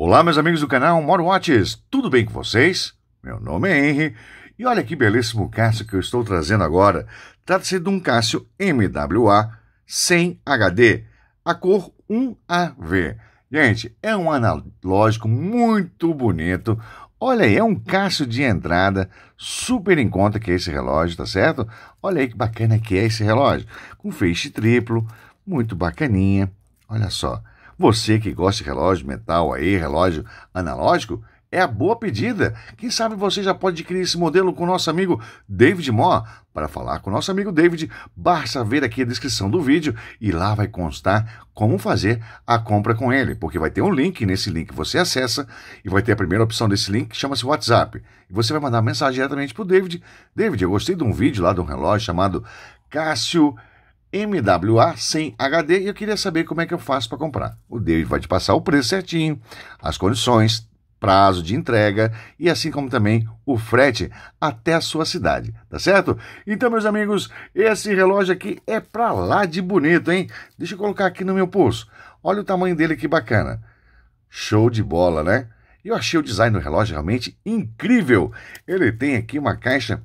Olá, meus amigos do canal Moro Watches, tudo bem com vocês? Meu nome é Henry e olha que belíssimo Cássio que eu estou trazendo agora. Trata-se de um Cássio MWA 100 HD, a cor 1AV. Gente, é um analógico muito bonito. Olha aí, é um Cássio de entrada, super em conta que é esse relógio, tá certo? Olha aí que bacana que é esse relógio, com feixe triplo, muito bacaninha. Olha só. Você que gosta de relógio metal aí, relógio analógico, é a boa pedida. Quem sabe você já pode adquirir esse modelo com o nosso amigo David Mó. Para falar com o nosso amigo David, basta ver aqui a descrição do vídeo e lá vai constar como fazer a compra com ele, porque vai ter um link, nesse link você acessa e vai ter a primeira opção desse link que chama-se WhatsApp. E você vai mandar mensagem diretamente para o David. David, eu gostei de um vídeo lá de um relógio chamado Cássio MWA sem HD e eu queria saber como é que eu faço para comprar. O David vai te passar o preço certinho, as condições, prazo de entrega e assim como também o frete até a sua cidade, tá certo? Então, meus amigos, esse relógio aqui é para lá de bonito, hein? Deixa eu colocar aqui no meu pulso. Olha o tamanho dele que bacana. Show de bola, né? Eu achei o design do relógio realmente incrível. Ele tem aqui uma caixa,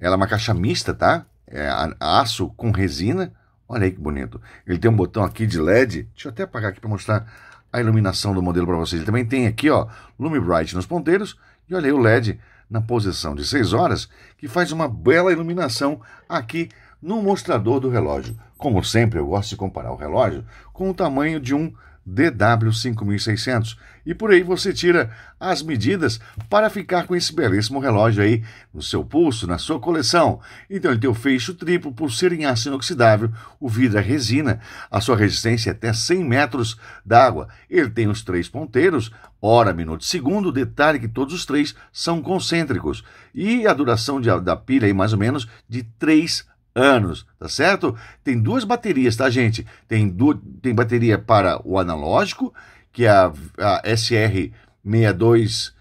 ela é uma caixa mista, tá? é, aço com resina. Olha aí que bonito. Ele tem um botão aqui de LED. Deixa eu até apagar aqui para mostrar a iluminação do modelo para vocês. Ele também tem aqui, ó, Lume Bright nos ponteiros. E olha aí o LED na posição de 6 horas, que faz uma bela iluminação aqui no mostrador do relógio. Como sempre, eu gosto de comparar o relógio com o tamanho de um DW5600. E por aí você tira as medidas para ficar com esse belíssimo relógio aí no seu pulso, na sua coleção. Então ele tem o fecho triplo por ser em aço inoxidável, o vidro é resina, a sua resistência é até 100 metros d'água. Ele tem os três ponteiros, hora, minuto, segundo. Detalhe que todos os três são concêntricos. E a duração de, da pilha é mais ou menos de 3 anos, tá certo? Tem duas baterias, tá, gente? Tem, du... tem bateria para o analógico, que é a, a SR62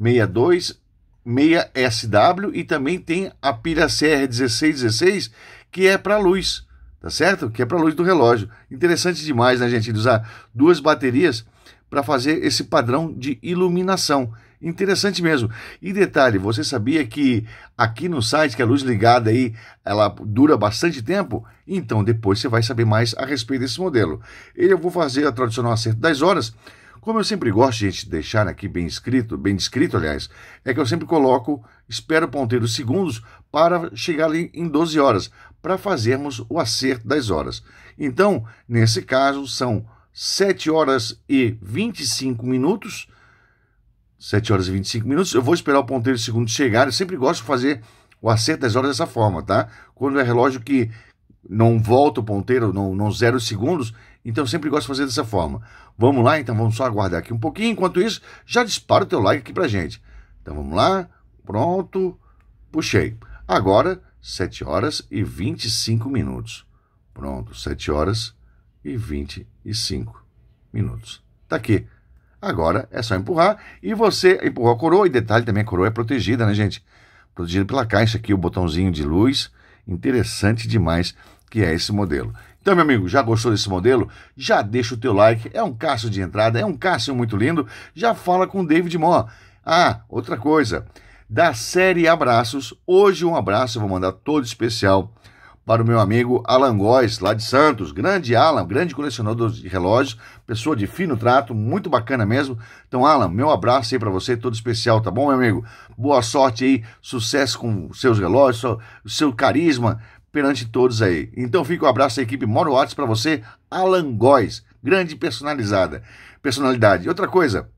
62 6SW e também tem a pilha CR1616 que é para luz, tá certo? Que é para luz do relógio. Interessante demais, né, gente, de usar duas baterias para fazer esse padrão de iluminação Interessante mesmo. E detalhe, você sabia que aqui no site que a luz ligada aí, ela dura bastante tempo? Então depois você vai saber mais a respeito desse modelo. Eu vou fazer a tradicional acerto das horas. Como eu sempre gosto, gente, de deixar aqui bem escrito, bem descrito, aliás, é que eu sempre coloco, espero o ponteiro segundos para chegar ali em 12 horas, para fazermos o acerto das horas. Então, nesse caso, são 7 horas e 25 minutos, 7 horas e 25 minutos. Eu vou esperar o ponteiro de segundo chegar. Eu sempre gosto de fazer o acerto das horas dessa forma, tá? Quando é relógio que não volta o ponteiro, não, não zero segundos, então eu sempre gosto de fazer dessa forma. Vamos lá, então vamos só aguardar aqui um pouquinho. Enquanto isso, já dispara o teu like aqui pra gente. Então vamos lá, pronto, puxei. Agora, 7 horas e 25 minutos. Pronto, 7 horas e 25 minutos. Tá aqui. Agora é só empurrar e você empurrou a coroa. E detalhe também, a coroa é protegida, né, gente? Protegida pela caixa aqui, o botãozinho de luz. Interessante demais que é esse modelo. Então, meu amigo, já gostou desse modelo? Já deixa o teu like. É um Cássio de entrada, é um Cássio muito lindo. Já fala com o David Mó. Ah, outra coisa. Da série Abraços, hoje um abraço eu vou mandar todo especial para o meu amigo Alan Góes, lá de Santos. Grande Alan, grande colecionador de relógios, pessoa de fino trato, muito bacana mesmo. Então, Alan, meu abraço aí para você, todo especial, tá bom, meu amigo? Boa sorte aí, sucesso com seus relógios, seu, seu carisma perante todos aí. Então, fica o um abraço da equipe Moro Watts para você, Alan Góes, grande personalizada, personalidade. Outra coisa,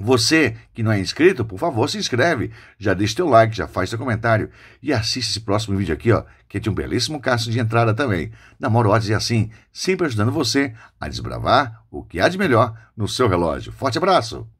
você que não é inscrito, por favor, se inscreve, já deixa teu like, já faz seu comentário e assiste esse próximo vídeo aqui, ó, que é de um belíssimo caso de entrada também. Namoro Odds é assim, sempre ajudando você a desbravar o que há de melhor no seu relógio. Forte abraço!